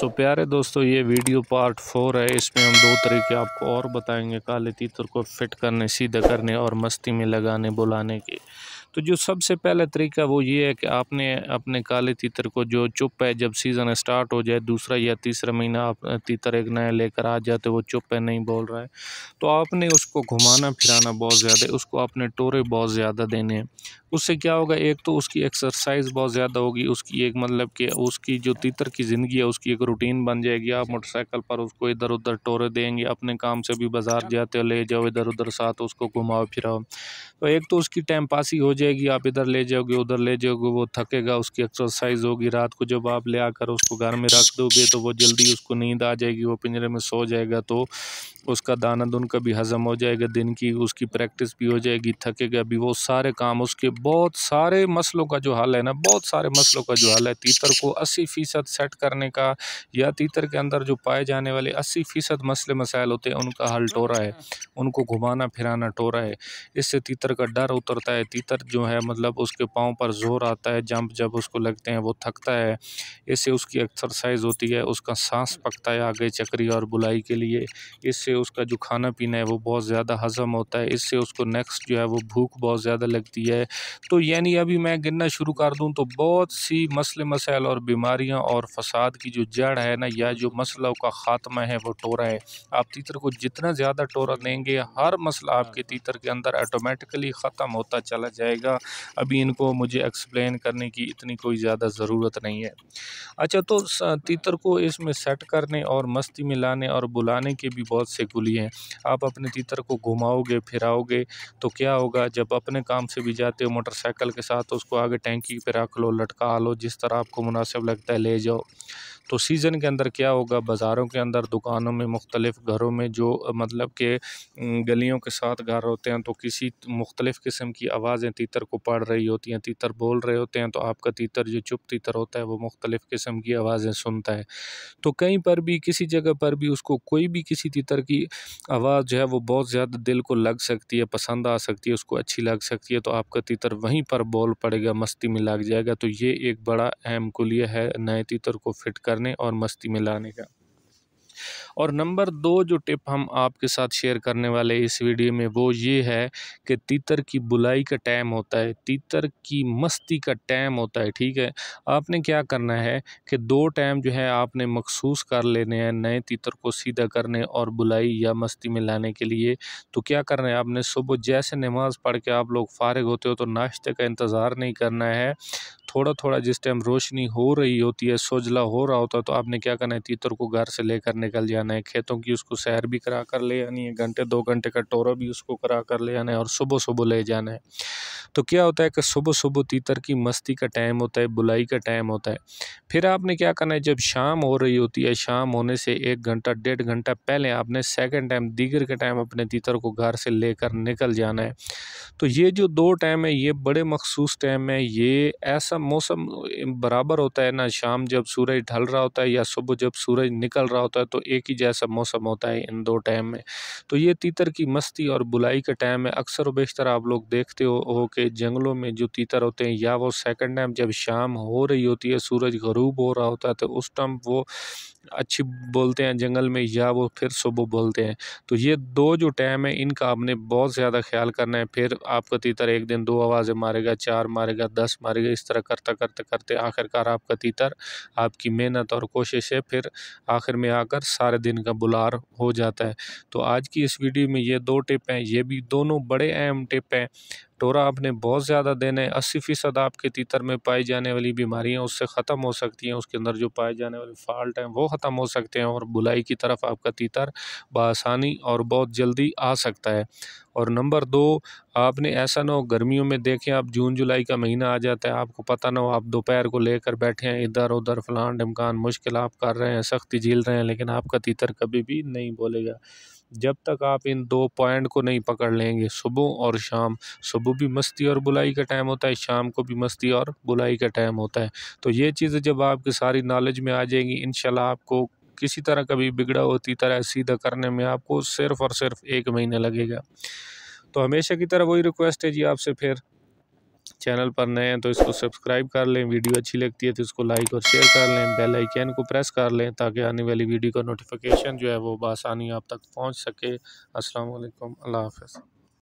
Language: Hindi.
सो प्यारे दोस्तों ये वीडियो पार्ट फोर है इसमें हम दो तरीके आपको और बताएंगे काले तीतर को फिट करने सीधे करने और मस्ती में लगाने बुलाने के तो जो सबसे पहला तरीका वो ये है कि आपने अपने काले तीतर को जो चुप है जब सीज़न स्टार्ट हो जाए दूसरा या तीसरा महीना आप तीतर एक नया लेकर आ जाते वो चुप है नहीं बोल रहा है तो आपने उसको घुमाना फिराना बहुत ज़्यादा उसको आपने टोरे बहुत ज़्यादा देने हैं उससे क्या होगा एक तो उसकी एक्सरसाइज बहुत ज़्यादा होगी उसकी एक मतलब कि उसकी जो तीतर की ज़िंदगी है उसकी एक रूटीन बन जाएगी आप मोटरसाइकिल पर उसको इधर उधर टोरे देंगे अपने काम से भी बाज़ार जाते हो ले जाओ इधर उधर साथ उसको घुमाओ फिराओ तो एक तो उसकी टाइम पास ही हो जाए जाएगी आप इधर ले जाओगे उधर ले जाओगे वो थकेगा उसकी एक्सरसाइज होगी रात को जब आप ले आकर उसको घर में रख दोगे तो वो जल्दी उसको नींद आ जाएगी वो पिंजरे में सो जाएगा तो उसका दाना दुन का भी हज़म हो जाएगा दिन की उसकी प्रैक्टिस भी हो जाएगी थकेगा भी वो सारे काम उसके बहुत सारे मसलों का जो हल है ना बहुत सारे मसलों का जो हल है तीतर को अस्सी फ़ीसद सेट करने का या तीतर के अंदर जो पाए जाने वाले अस्सी फ़ीसद मसले मसाइल होते हैं उनका हल टोरा है हम्म। उनको घुमाना फिराना टोरा है इससे तीतर का डर उतरता है तीतर जो है मतलब उसके पाँव पर ज़ोर आता है जंप जब उसको लगते हैं वो थकता है इससे उसकी एक्सरसाइज होती है उसका सांस पकता है आगे चक्री और बुलाई के लिए इससे उसका जो खाना पीना है वो बहुत ज़्यादा हज़म होता है इससे उसको नेक्स्ट जो है वो भूख बहुत ज़्यादा लगती है तो यानी अभी मैं गिनना शुरू कर दूँ तो बहुत सी मसले मसाइल और बीमारियाँ और फसाद की जो जड़ है ना या जो मसलों का ख़ात्मा है वो टोरा है आप तीतर को जितना ज़्यादा टोरा देंगे हर मसला आपके तीतर के अंदर ऑटोमेटिकली ख़त्म होता चला जाएगा जाएगा अभी इनको मुझे एक्सप्लेन करने की इतनी कोई ज़्यादा ज़रूरत नहीं है अच्छा तो तीतर को इसमें सेट करने और मस्ती में लाने और बुलाने के भी बहुत से गुली हैं आप अपने तीतर को घुमाओगे फिराओगे तो क्या होगा जब अपने काम से भी जाते हो मोटरसाइकिल के साथ तो उसको आगे टैंकी पर रख लो लटका लो जिस तरह आपको मुनासिब लगता है ले जाओ तो सीज़न के अंदर क्या होगा बाज़ारों के अंदर दुकानों में मुख्तलिफ़ घरों में जो मतलब के गलियों के साथ घर होते हैं तो किसी मुख्तलिफ़ किस्म की आवाज़ें तीतर को पड़ रही होती हैं तीतर बोल रहे होते हैं तो आपका तीतर जो चुप तीतर होता है वो मुख्तलिफ़ किस्म की आवाज़ें सुनता है तो कहीं पर भी किसी जगह पर भी उसको कोई भी किसी तीतर की आवाज़ जो है वो बहुत ज़्यादा दिल को लग सकती है पसंद आ सकती है उसको अच्छी लग सकती है तो आपका तीतर वहीं पर बोल पड़ेगा मस्ती में लग जाएगा तो ये एक बड़ा अहम कुलिया है नए तीतर को फिट कर करने और मस्ती में लाने का और नंबर दो जो टिप हम आपके साथ शेयर करने वाले इस वीडियो में वो ये है कि तीतर की बुलाई का टाइम होता है तीतर की मस्ती का टाइम होता है ठीक है आपने क्या करना है कि दो टाइम जो है आपने मखसूस कर लेने हैं नए तीतर को सीधा करने और बुलाई या मस्ती में लाने के लिए तो क्या करना है आपने सुबह जैसे नमाज़ पढ़ के आप लोग फारग होते हो तो नाश्ते का इंतज़ार नहीं करना है थोड़ा थोड़ा जिस टाइम रोशनी हो रही होती है सोजला हो रहा होता है तो आपने क्या करना है तीतर को घर से लेकर निकल निकल जाना है खेतों की उसको सैर भी करा कर ले आनी है घंटे दो घंटे का टोरा भी उसको करा कर ले आना है और सुबह सुबह ले जाना है तो क्या होता है कि सुबह सुबह तीतर की मस्ती का टाइम होता है बुलाई का टाइम होता है फिर आपने क्या करना है जब शाम हो रही होती है शाम होने से एक घंटा डेढ़ घंटा पहले आपने सेकेंड टाइम दीगर के टाइम अपने तीतर को घर से लेकर निकल जाना है तो ये जो दो टाइम है ये बड़े मखसूस टाइम है ये ऐसा मौसम बराबर होता है ना शाम जब सूरज ढल रहा होता है या सुबह जब सूरज निकल रहा होता है तो एक ही जैसा मौसम होता है इन दो टाइम में तो ये तीतर की मस्ती और बुलाई का टाइम है अक्सर बेशतर आप लोग देखते हो, हो कि जंगलों में जो तीतर होते हैं या वो सेकंड टाइम जब शाम हो रही होती है सूरज गरूब हो रहा होता है तो उस टाइम वो अच्छी बोलते हैं जंगल में या वो फिर सुबह बोलते हैं तो ये दो जो टाइम है इनका आपने बहुत ज़्यादा ख्याल करना है फिर आपका तीतर एक दिन दो आवाज़ें मारेगा चार मारेगा दस मारेगा इस तरह करता करते करते आखिरकार आपका तीतर आपकी मेहनत और कोशिश है फिर आखिर में आकर सारे दिन का बुलार हो जाता है तो आज की इस वीडियो में ये दो टिप हैं ये भी दोनों बड़े अहम टिप हैं कटोरा आपने बहुत ज़्यादा देना है अस्सी फ़ीसद आपके तीतर में पाई जाने वाली बीमारियाँ उससे ख़त्म हो सकती हैं उसके अंदर जो पाए जाने वाले फॉल्ट हैं वो ख़त्म हो सकते हैं और बुलाई की तरफ आपका तीतर बसानी और बहुत जल्दी आ सकता है और नंबर दो आपने ऐसा ना हो गर्मियों में देखें आप जून जुलाई का महीना आ जाता है आपको पता ना हो आप दोपहर को लेकर बैठे हैं इधर उधर फलान ढमकान मुश्किल आप कर रहे हैं सख्ती झील रहे हैं लेकिन आपका तीतर कभी भी नहीं बोलेगा जब तक आप इन दो पॉइंट को नहीं पकड़ लेंगे सुबह और शाम सुबह भी मस्ती और बुलाई का टाइम होता है शाम को भी मस्ती और बुलाई का टाइम होता है तो ये चीज़ें जब आपकी सारी नॉलेज में आ जाएंगी इन आपको किसी तरह कभी बिगड़ा होती तरह सीधा करने में आपको सिर्फ़ और सिर्फ एक महीना लगेगा तो हमेशा की तरह वही रिक्वेस्ट है जी आपसे फिर चैनल पर नए हैं तो इसको सब्सक्राइब कर लें वीडियो अच्छी लगती है तो इसको लाइक और शेयर कर लें बेल आइकन को प्रेस कर लें ताकि आने वाली वीडियो का नोटिफिकेशन जो है वो बसानी आप तक पहुँच सके वालेकुम अल्लाह हाफ